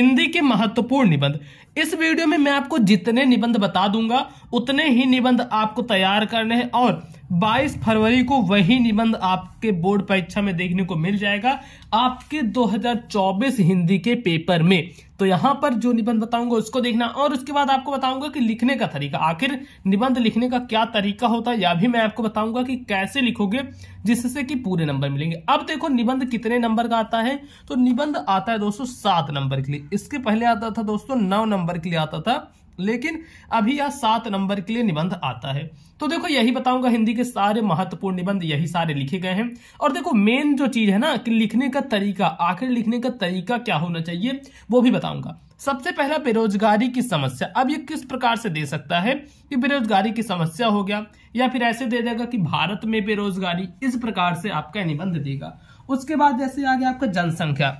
हिंदी के महत्वपूर्ण निबंध इस वीडियो में मैं आपको जितने निबंध बता दूंगा उतने ही निबंध आपको तैयार करने हैं और 22 फरवरी को वही निबंध आपके बोर्ड परीक्षा में देखने को मिल जाएगा आपके 2024 हिंदी के पेपर में तो यहां पर जो निबंध बताऊंगा उसको देखना और उसके बाद आपको बताऊंगा कि लिखने का तरीका आखिर निबंध लिखने का क्या तरीका होता है या भी मैं आपको बताऊंगा कि कैसे लिखोगे जिससे कि पूरे नंबर मिलेंगे अब देखो निबंध कितने नंबर का आता है तो निबंध आता है दोस्तों सात नंबर के लिए इसके पहले आता था दोस्तों नौ नंबर के लिए आता था लेकिन अभी यह सात नंबर के लिए निबंध आता है तो देखो यही बताऊंगा हिंदी के सारे महत्वपूर्ण निबंध यही सारे लिखे गए हैं और देखो मेन जो चीज है ना कि लिखने का तरीका आखिर लिखने का तरीका क्या होना चाहिए वो भी बताऊंगा सबसे पहला बेरोजगारी की समस्या अब ये किस प्रकार से दे सकता है कि बेरोजगारी की समस्या हो गया या फिर ऐसे दे देगा कि भारत में बेरोजगारी इस प्रकार से आपका निबंध देगा उसके बाद जैसे आ गया आपका जनसंख्या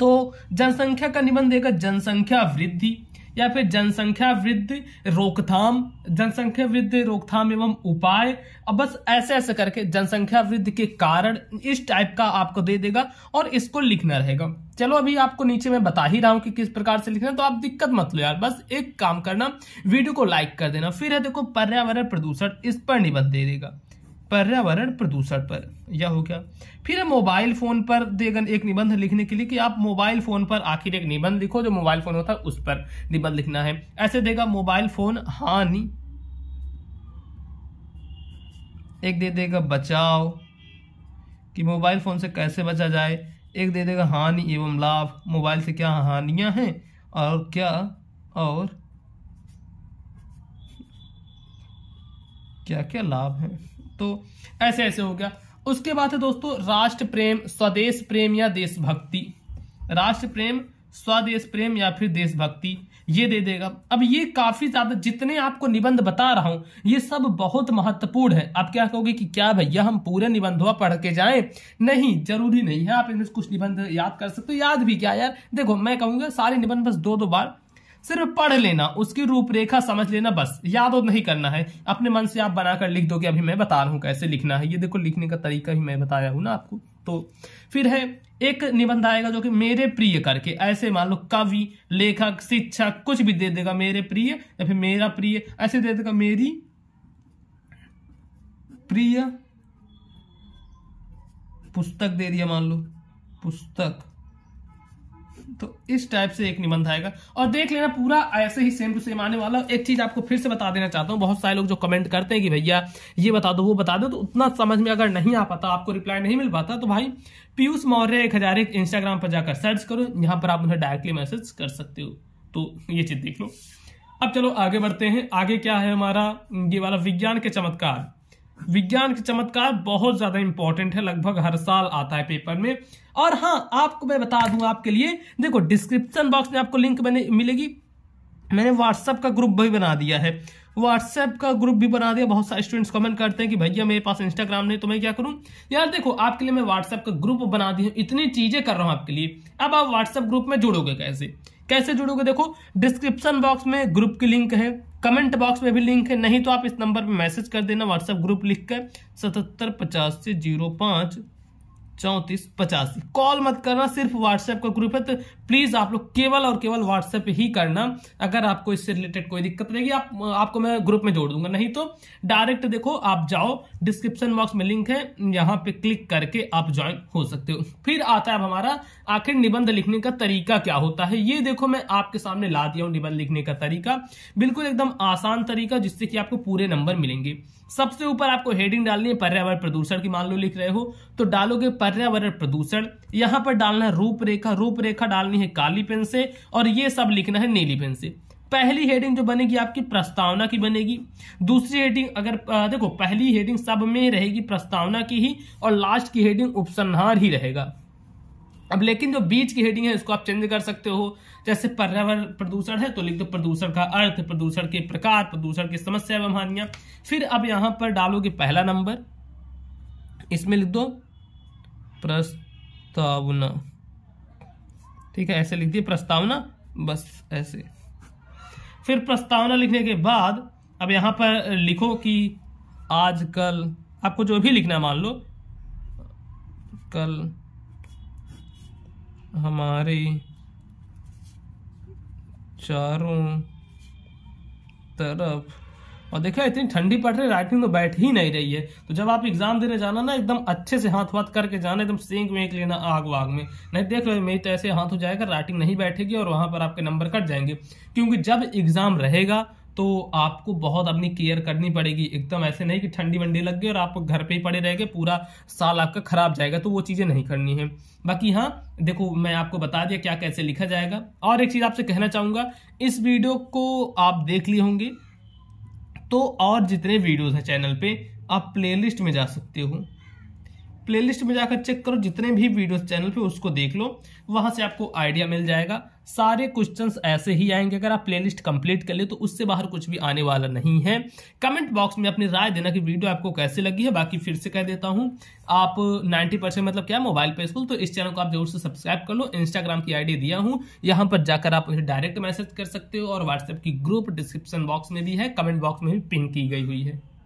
तो जनसंख्या का निबंध देगा जनसंख्या वृद्धि या फिर जनसंख्या वृद्धि रोकथाम जनसंख्या वृद्धि रोकथाम एवं उपाय अब बस ऐसे ऐसे करके जनसंख्या वृद्धि के कारण इस टाइप का आपको दे देगा और इसको लिखना रहेगा चलो अभी आपको नीचे मैं बता ही रहा हूं कि किस प्रकार से लिखना है तो आप दिक्कत मत लो यार बस एक काम करना वीडियो को लाइक कर देना फिर है देखो पर्यावरण प्रदूषण इस पर निबंध दे देगा पर्यावरण प्रदूषण पर यह हो गया फिर मोबाइल फोन पर देगन एक निबंध लिखने के लिए कि आप मोबाइल फोन पर आखिर एक निबंध लिखो जो मोबाइल फोन होता है उस पर निबंध लिखना है ऐसे देगा मोबाइल फोन हानि एक दे देगा बचाव कि मोबाइल फोन से कैसे बचा जाए एक दे देगा हानि एवं लाभ मोबाइल से क्या हानियां हैं और क्या और क्या क्या लाभ हैं तो ऐसे ऐसे हो गया उसके बाद है दोस्तों राष्ट्र प्रेम स्वदेश प्रेम या देशभक्ति राष्ट्र प्रेम स्वदेश प्रेम या फिर देशभक्ति ये दे देगा अब ये काफी ज्यादा जितने आपको निबंध बता रहा हूं ये सब बहुत महत्वपूर्ण है आप क्या कहोगे कि क्या भैया हम पूरे हुआ पढ़ के जाएं नहीं जरूरी नहीं है आप इनमें कुछ निबंध याद कर सकते हो याद भी क्या यार देखो मैं कहूंगा सारे निबंध बस दो दो बार सिर्फ पढ़ लेना उसकी रूपरेखा समझ लेना बस याद और नहीं करना है अपने मन से आप बनाकर लिख दो कि अभी मैं बता रहा हूं कैसे लिखना है ये देखो लिखने का तरीका भी मैं बताया हूं ना आपको तो फिर है एक निबंध आएगा जो कि मेरे प्रिय करके ऐसे मान लो कवि लेखक शिक्षक कुछ भी दे देगा मेरे प्रिय या फिर मेरा प्रिय ऐसे दे देगा मेरी प्रिय पुस्तक दे दिया मान लो पुस्तक तो इस टाइप से एक निबंध आएगा और देख लेना पूरा ऐसे ही सेम टू सेम आने वाला एक चीज आपको फिर से बता देना चाहता हूँ बहुत सारे लोग जो कमेंट करते हैं कि भैया ये बता दो वो बता दो तो उतना समझ में अगर नहीं आ पाता आपको रिप्लाई नहीं मिल पाता तो भाई पीयूष मौर्य एक हजार एक इंस्टाग्राम पर जाकर सर्च करो यहाँ पर आप मुझे डायरेक्टली मैसेज कर सकते हो तो ये चीज देख लो अब चलो आगे बढ़ते हैं आगे क्या है हमारा ये वाला विज्ञान के चमत्कार विज्ञान के चमत्कार बहुत ज्यादा इंपॉर्टेंट है लगभग हर साल आता है पेपर में और हाँ आपको मैं बता दूं आपके लिए देखो डिस्क्रिप्शन बॉक्स में आपको लिंक मैंने मिलेगी मैंने व्हाट्सएप का ग्रुप भी बना दिया है व्हाट्सएप का ग्रुप भी बना दिया बहुत सारे स्टूडेंट्स कमेंट करते हैं कि भैया मेरे पास इंस्टाग्राम नहीं तो मैं क्या करूं यार देखो आपके लिए मैं व्हाट्सएप का ग्रुप बना दी इतनी चीजें कर रहा हूं आपके लिए अब आप व्हाट्सएप ग्रुप में जुड़ोगे कैसे कैसे जुड़ोगे देखो डिस्क्रिप्शन बॉक्स में ग्रुप की लिंक है कमेंट बॉक्स में भी लिंक है नहीं तो आप इस नंबर पर मैसेज कर देना व्हाट्सएप ग्रुप लिख कर सतहत्तर पचासी जीरो पाँच चौंतीस पचासी कॉल मत करना सिर्फ व्हाट्सएप का ग्रुप है तो प्लीज आप लोग केवल और केवल व्हाट्सएप ही करना अगर आपको इससे रिलेटेड कोई दिक्कत रहेगी आप आपको मैं ग्रुप में जोड़ दूंगा नहीं तो डायरेक्ट देखो आप जाओ डिस्क्रिप्शन बॉक्स में लिंक है यहां पे क्लिक करके आप ज्वाइन हो सकते हो फिर आता है हमारा आखिर निबंध लिखने का तरीका क्या होता है ये देखो मैं आपके सामने ला दिया हूं निबंध लिखने का तरीका बिल्कुल एकदम आसान तरीका जिससे कि आपको पूरे नंबर मिलेंगे सबसे ऊपर आपको हेडिंग डालनी है पर्यावरण प्रदूषण की मान लो लिख रहे हो तो डालोगे पर्यावरण प्रदूषण यहां पर डालना है रूपरेखा रूपरेखा डालनी बनानी है काली पेन से और ये सब लिखना है नीली पेन से पहली हेडिंग जो बनेगी आपकी प्रस्तावना की बनेगी दूसरी हेडिंग अगर आ, देखो पहली हेडिंग सब में रहेगी प्रस्तावना की ही और लास्ट की हेडिंग उपसंहार ही रहेगा अब लेकिन जो बीच की हेडिंग है इसको आप चेंज कर सकते हो जैसे पर्यावरण प्रदूषण है तो लिख दो प्रदूषण का अर्थ प्रदूषण के प्रकार प्रदूषण की समस्या एवं हानियां फिर अब यहां पर डालोगे पहला नंबर इसमें लिख दो प्रस्तावना ठीक है ऐसे लिख दिए प्रस्तावना बस ऐसे फिर प्रस्तावना लिखने के बाद अब यहां पर लिखो कि आज कल आपको जो भी लिखना मान लो कल हमारे चारों तरफ और देखिए इतनी ठंडी पड़ रही राइटिंग तो बैठ ही नहीं रही है तो जब आप एग्जाम देने जाना ना एकदम अच्छे से हाथ वाथ करके जाना एकदम सेंक वेंक लेना आग वाग में नहीं देख लो मेरी तो ऐसे हाथ हो जाएगा राइटिंग नहीं बैठेगी और वहां पर आपके नंबर कट जाएंगे क्योंकि जब एग्जाम रहेगा तो आपको बहुत अपनी केयर करनी पड़ेगी एकदम ऐसे नहीं कि ठंडी वंडी लग गई और आप घर पे ही पड़े रह गए पूरा साल आपका खराब जाएगा तो वो चीज़ें नहीं करनी है बाकी हाँ देखो मैं आपको बता दिया क्या कैसे लिखा जाएगा और एक चीज़ आपसे कहना चाहूँगा इस वीडियो को आप देख लिए होंगे तो और जितने वीडियोस हैं चैनल पे आप प्लेलिस्ट में जा सकते हो प्लेलिस्ट में जाकर चेक करो जितने भी वीडियोस चैनल पे उसको देख लो वहां से आपको आइडिया मिल जाएगा सारे क्वेश्चंस ऐसे ही आएंगे अगर आप प्लेलिस्ट कंप्लीट कर ले तो उससे बाहर कुछ भी आने वाला नहीं है कमेंट बॉक्स में अपनी राय देना कि वीडियो आपको कैसे लगी है बाकी फिर से कह देता हूं आप 90 परसेंट मतलब क्या मोबाइल पे स्कूल तो इस चैनल को आप जरूर से सब्सक्राइब कर लो इंस्टाग्राम की आईडी दिया हूं यहां पर जाकर आप मुझे डायरेक्ट मैसेज कर सकते हो और व्हाट्सएप की ग्रुप डिस्क्रिप्शन बॉक्स में भी है कमेंट बॉक्स में भी पिन की गई हुई है